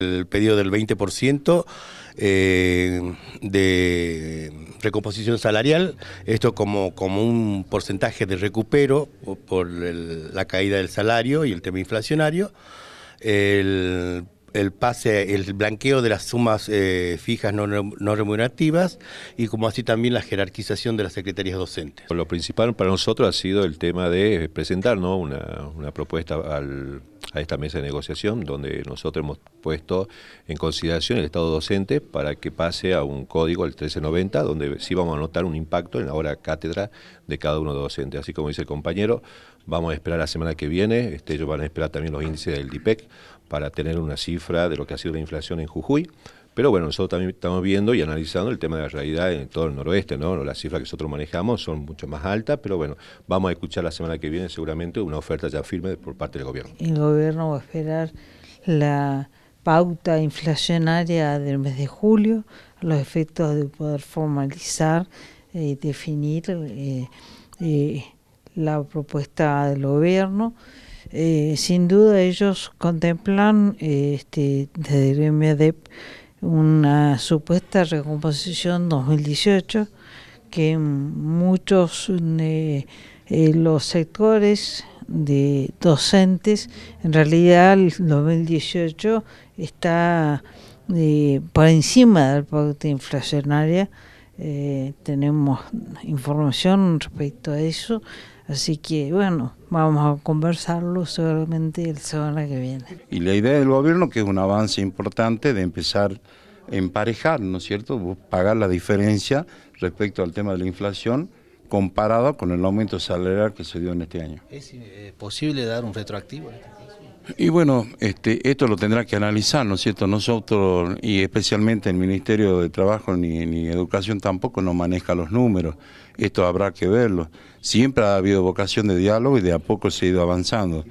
el pedido del 20% eh, de recomposición salarial, esto como, como un porcentaje de recupero por la caída del salario y el tema inflacionario, el, pase, el blanqueo de las sumas eh, fijas no, remunerativas y como así también la jerarquización de las secretarías docentes. Lo principal para nosotros ha sido el tema de presentar una propuesta al a esta mesa de negociación donde nosotros hemos puesto en consideración el estado docente para que pase a un código, el 1390, donde sí vamos a notar un impacto en la hora cátedra de cada uno de los docentes. Así como dice el compañero, vamos a esperar la semana que viene, este, ellos van a esperar también los índices del DIPEC para tener una cifra de lo que ha sido la inflación en Jujuy. Pero bueno, nosotros también estamos viendo y analizando el tema de la realidad en todo el noroeste, ¿no? Las cifras que nosotros manejamos son mucho más altas, pero bueno, vamos a escuchar la semana que viene seguramente una oferta ya firme por parte del gobierno. El gobierno va a esperar la pauta inflacionaria del mes de julio, los efectos de poder formalizar y definir eh, eh, la propuesta del gobierno. Eh, sin duda ellos contemplan este, desde el MEDEP una supuesta recomposición 2018 que muchos de eh, los sectores de docentes, en realidad el 2018 está eh, por encima del producto inflacionaria eh, tenemos información respecto a eso, así que bueno, vamos a conversarlo seguramente el semana que viene. Y la idea del gobierno, que es un avance importante de empezar a emparejar, ¿no es cierto?, pagar la diferencia respecto al tema de la inflación comparado con el aumento salarial que se dio en este año. ¿Es eh, posible dar un retroactivo en este y bueno, este, esto lo tendrá que analizar, ¿no es cierto? Nosotros, y especialmente el Ministerio de Trabajo ni, ni Educación tampoco nos maneja los números, esto habrá que verlo. Siempre ha habido vocación de diálogo y de a poco se ha ido avanzando.